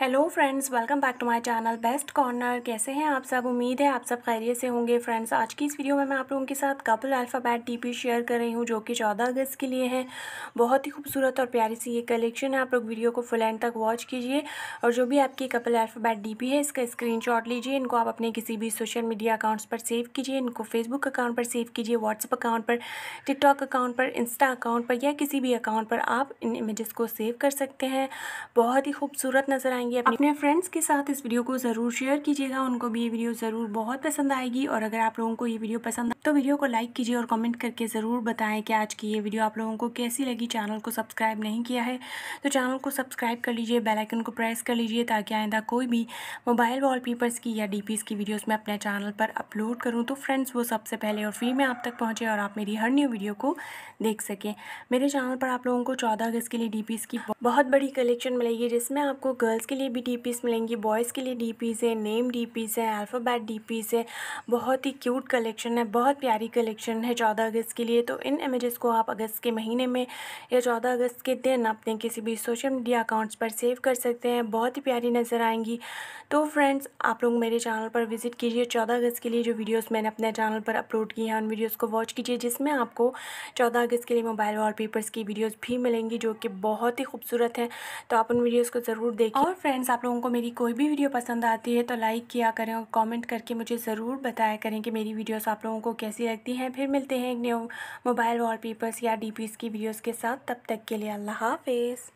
hello friends welcome back to my channel best corner कैसे हैं आप सब उम्मीद है आप सब खैरियत से होंगे फ्रेंड्स आज की इस वीडियो में मैं आप लोगों के साथ कपल अल्फ़ाबेट टीपी शेयर कर रही हूं जो कि 14 अगस्त के लिए है बहुत ही खूबसूरत और प्यारी सी ये कलेक्शन है आप लोग वीडियो को फुल एंड तक वॉच कीजिए और जो भी आपकी कपल अल्फ़ाबैट डी है इसका स्क्रीन लीजिए इनको आप अपने किसी भी सोशल मीडिया अकाउंट्स पर सेव कीजिए इनको फेसबुक अकाउंट पर सेव कीजिए व्हाट्सअप अकाउंट पर टिकटॉक अकाउंट पर इंस्टा अकाउंट पर या किसी भी अकाउंट पर आप इन इमेज़ को सेव कर सकते हैं बहुत ही खूबसूरत नज़र आएंगे आएंगे अपने फ्रेंड्स के साथ इस वीडियो को ज़रूर शेयर कीजिएगा उनको भी ये वीडियो ज़रूर बहुत पसंद आएगी और अगर आप लोगों को ये वीडियो पसंद तो वीडियो को लाइक कीजिए और कमेंट करके ज़रूर बताएं कि आज की ये वीडियो आप लोगों को कैसी लगी चैनल को सब्सक्राइब नहीं किया है तो चैनल को सब्सक्राइब कर लीजिए बेलाइकन को प्रेस कर लीजिए ताकि आइंदा कोई भी मोबाइल वॉल की या डी की वीडियोज में अपने चैनल पर अपलोड करूँ तो फ्रेंड्स वो सबसे पहले और फ्री में आप तक पहुंचे और आप मेरी हर न्यू वीडियो को देख सकें मेरे चैनल पर आप लोगों को चौदह अगस्त के लिए डी की बहुत बड़ी कलेक्शन मिलेगी जिसमें आपको गर्ल्स के के लिए भी डी मिलेंगी बॉयज़ के लिए डी है नेम डी पीज है अल्फ़ाबैट डी है बहुत ही क्यूट कलेक्शन है बहुत प्यारी कलेक्शन है चौदह अगस्त के लिए तो इन इमेज़ को आप अगस्त के महीने में या चौदह अगस्त के दिन अपने किसी भी सोशल मीडिया अकाउंट्स पर सेव कर सकते हैं बहुत ही प्यारी नज़र आएंगी तो फ्रेंड्स आप लोग मेरे चैनल पर विज़िट कीजिए चौदह अगस्त के लिए जो वीडियोस मैंने अपने चैनल पर अपलोड की हैं उन वीडियोस को वॉच कीजिए जिसमें आपको चौदह अगस्त के लिए मोबाइल वॉल की वीडियोज़ भी मिलेंगी जो कि बहुत ही खूबसूरत हैं तो आप उन वीडियोज़ को ज़रूर देखें और फ्रेंड्स आप लोगों को मेरी कोई भी वीडियो पसंद आती है तो लाइक किया करें और कमेंट करके मुझे ज़रूर बताया करें कि मेरी वीडियोस आप लोगों को कैसी लगती हैं फिर मिलते हैं एक न्यू मोबाइल वॉलपेपर्स या डीपीस की वीडियोस के साथ तब तक के लिए अल्लाह हाफिज़